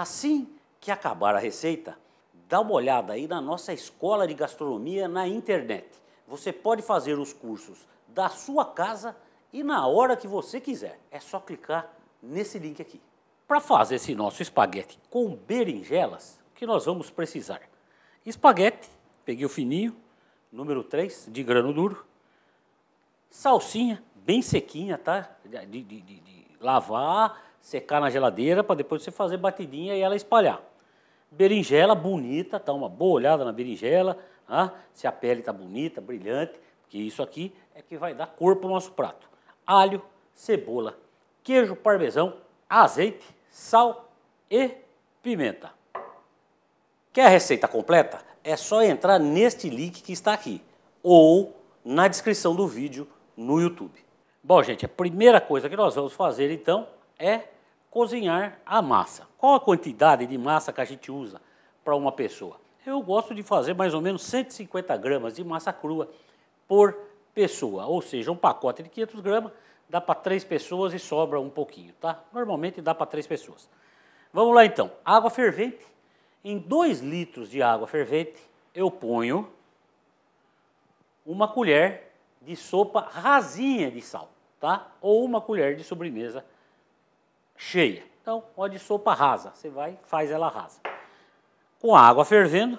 Assim que acabar a receita, dá uma olhada aí na nossa escola de gastronomia na internet. Você pode fazer os cursos da sua casa e na hora que você quiser. É só clicar nesse link aqui. Para fazer esse nosso espaguete com berinjelas, o que nós vamos precisar? Espaguete, peguei o fininho, número 3, de grano duro. Salsinha, bem sequinha, tá? De, de, de, de lavar secar na geladeira para depois você fazer batidinha e ela espalhar. Berinjela bonita, dá tá? uma boa olhada na berinjela, ah, se a pele está bonita, brilhante, porque isso aqui é que vai dar cor para o nosso prato. Alho, cebola, queijo parmesão, azeite, sal e pimenta. Quer a receita completa? É só entrar neste link que está aqui ou na descrição do vídeo no YouTube. Bom, gente, a primeira coisa que nós vamos fazer então é cozinhar a massa. Qual a quantidade de massa que a gente usa para uma pessoa? Eu gosto de fazer mais ou menos 150 gramas de massa crua por pessoa, ou seja, um pacote de 500 gramas dá para três pessoas e sobra um pouquinho, tá? Normalmente dá para três pessoas. Vamos lá então, água fervente. Em 2 litros de água fervente eu ponho uma colher de sopa rasinha de sal, tá? Ou uma colher de sobremesa cheia. Então, ó de sopa rasa, você vai faz ela rasa. Com a água fervendo,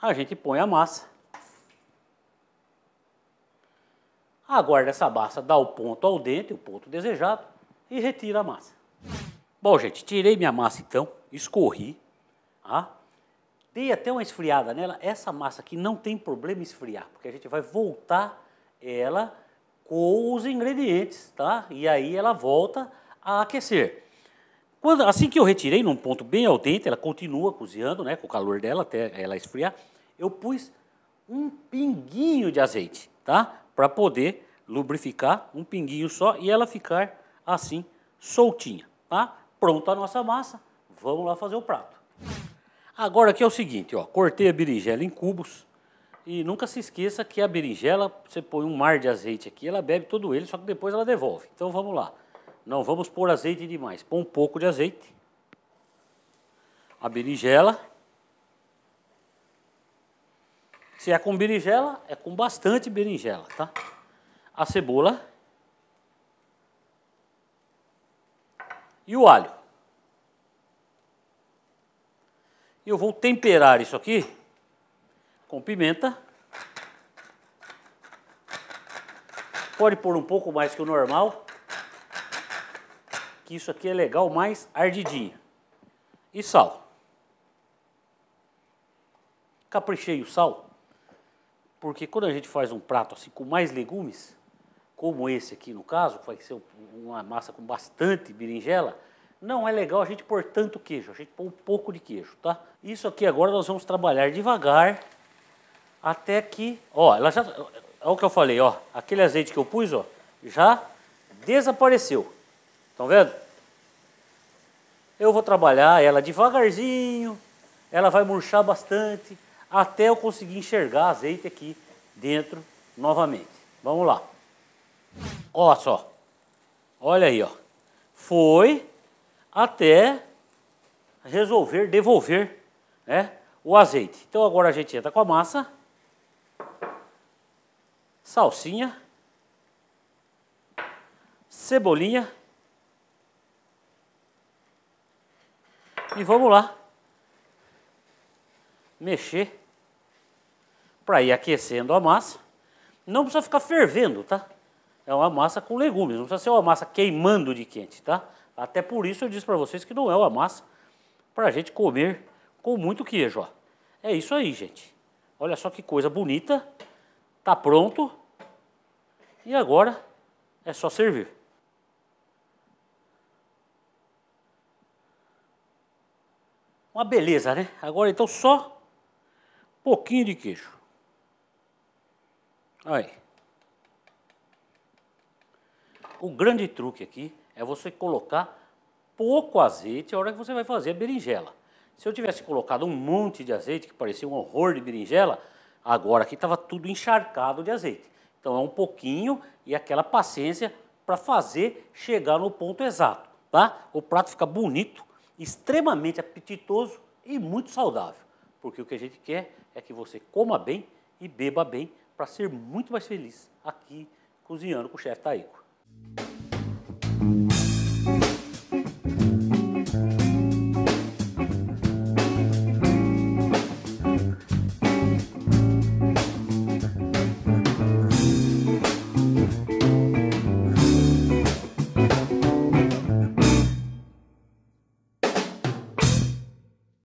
a gente põe a massa. Aguarda essa massa dar o ponto ao dente, o ponto desejado, e retira a massa. Bom, gente, tirei minha massa então, escorri, tá? dei até uma esfriada nela. Essa massa aqui não tem problema esfriar, porque a gente vai voltar ela com os ingredientes, tá? E aí ela volta a aquecer. Quando, assim que eu retirei num ponto bem al dente, ela continua cozinhando, né, com o calor dela até ela esfriar, eu pus um pinguinho de azeite, tá? Para poder lubrificar, um pinguinho só e ela ficar assim soltinha, tá? Pronta a nossa massa. Vamos lá fazer o prato. Agora aqui é o seguinte, ó, cortei a berinjela em cubos, e nunca se esqueça que a berinjela, você põe um mar de azeite aqui, ela bebe todo ele, só que depois ela devolve. Então vamos lá. Não vamos pôr azeite demais. Põe um pouco de azeite. A berinjela. Se é com berinjela, é com bastante berinjela, tá? A cebola. E o alho. Eu vou temperar isso aqui com pimenta. Pode pôr um pouco mais que o normal, que isso aqui é legal mais ardidinho. E sal. Caprichei o sal, porque quando a gente faz um prato assim com mais legumes, como esse aqui no caso, que vai ser uma massa com bastante berinjela, não é legal a gente pôr tanto queijo, a gente põe um pouco de queijo, tá? Isso aqui agora nós vamos trabalhar devagar, até que, ó, ela já, olha é o que eu falei, ó, aquele azeite que eu pus, ó, já desapareceu. Estão vendo? Eu vou trabalhar ela devagarzinho, ela vai murchar bastante, até eu conseguir enxergar azeite aqui dentro novamente. Vamos lá. Ó só, olha aí, ó. Foi até resolver devolver né, o azeite. Então agora a gente entra com a massa salsinha, cebolinha e vamos lá mexer para ir aquecendo a massa. Não precisa ficar fervendo, tá? É uma massa com legumes, não precisa ser uma massa queimando de quente, tá? Até por isso eu disse para vocês que não é uma massa para a gente comer com muito queijo, ó. É isso aí, gente. Olha só que coisa bonita. Tá pronto. E agora é só servir. Uma beleza, né? Agora então só um pouquinho de queijo. Aí. O grande truque aqui é você colocar pouco azeite a hora que você vai fazer a berinjela. Se eu tivesse colocado um monte de azeite, que parecia um horror de berinjela, agora aqui estava tudo encharcado de azeite. Então é um pouquinho e aquela paciência para fazer chegar no ponto exato, tá? O prato fica bonito, extremamente apetitoso e muito saudável, porque o que a gente quer é que você coma bem e beba bem para ser muito mais feliz aqui cozinhando com o chefe Taíco.